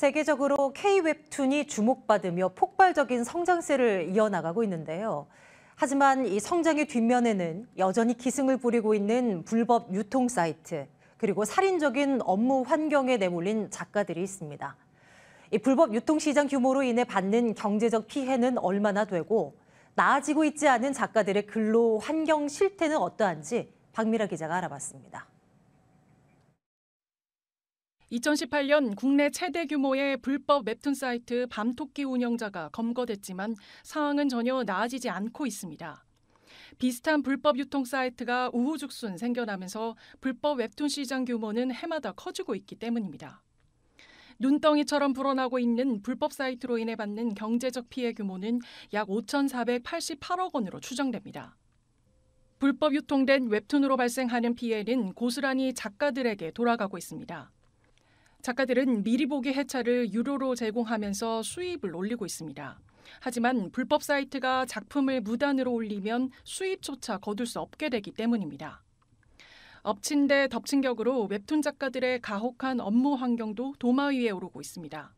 세계적으로 K-웹툰이 주목받으며 폭발적인 성장세를 이어나가고 있는데요. 하지만 이 성장의 뒷면에는 여전히 기승을 부리고 있는 불법 유통 사이트, 그리고 살인적인 업무 환경에 내몰린 작가들이 있습니다. 이 불법 유통시장 규모로 인해 받는 경제적 피해는 얼마나 되고 나아지고 있지 않은 작가들의 근로 환경 실태는 어떠한지 박미라 기자가 알아봤습니다. 2018년 국내 최대 규모의 불법 웹툰 사이트 밤토끼 운영자가 검거됐지만 상황은 전혀 나아지지 않고 있습니다. 비슷한 불법 유통 사이트가 우후죽순 생겨나면서 불법 웹툰 시장 규모는 해마다 커지고 있기 때문입니다. 눈덩이처럼 불어나고 있는 불법 사이트로 인해 받는 경제적 피해 규모는 약 5,488억 원으로 추정됩니다. 불법 유통된 웹툰으로 발생하는 피해는 고스란히 작가들에게 돌아가고 있습니다. 작가들은 미리 보기 해차를 유료로 제공하면서 수입을 올리고 있습니다. 하지만 불법 사이트가 작품을 무단으로 올리면 수입조차 거둘 수 없게 되기 때문입니다. 엎친 데 덮친 격으로 웹툰 작가들의 가혹한 업무 환경도 도마 위에 오르고 있습니다.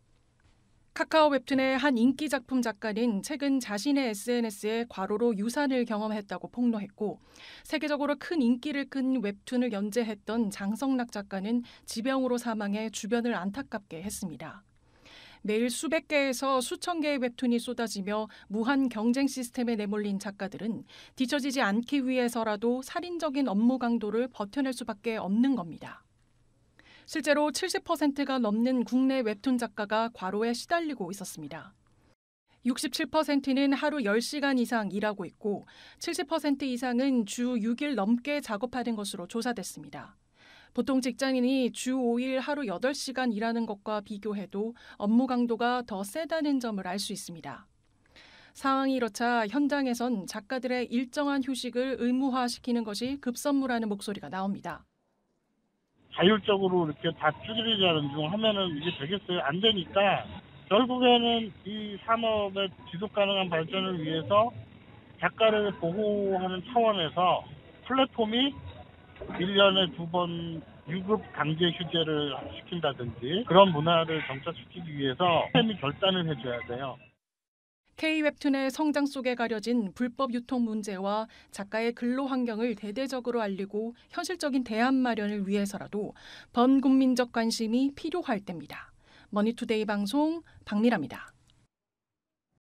카카오 웹툰의 한 인기 작품 작가는 최근 자신의 SNS에 과로로 유산을 경험했다고 폭로했고 세계적으로 큰 인기를 끈 웹툰을 연재했던 장성락 작가는 지병으로 사망해 주변을 안타깝게 했습니다. 매일 수백 개에서 수천 개의 웹툰이 쏟아지며 무한 경쟁 시스템에 내몰린 작가들은 뒤처지지 않기 위해서라도 살인적인 업무 강도를 버텨낼 수밖에 없는 겁니다. 실제로 70%가 넘는 국내 웹툰 작가가 과로에 시달리고 있었습니다. 67%는 하루 10시간 이상 일하고 있고 70% 이상은 주 6일 넘게 작업하는 것으로 조사됐습니다. 보통 직장인이 주 5일 하루 8시간 일하는 것과 비교해도 업무 강도가 더 세다는 점을 알 수 있습니다. 상황이 이렇자 현장에선 작가들의 일정한 휴식을 의무화시키는 것이 급선무라는 목소리가 나옵니다. 자율적으로 이렇게 다 줄이자는 중 하면은 이게 되겠어요? 안 되니까 결국에는 이 산업의 지속 가능한 발전을 위해서 작가를 보호하는 차원에서 플랫폼이 1년에 두 번 유급 강제 휴재를 시킨다든지 그런 문화를 정착시키기 위해서 시스이 결단을 해줘야 돼요. K 웹툰의 성장 속에 가려진 불법 유통 문제와 작가의 근로 환경을 대대적으로 알리고 현실적인 대안 마련을 위해서라도 범국민적 관심이 필요할 때입니다. 머니투데이 방송 박미라입니다.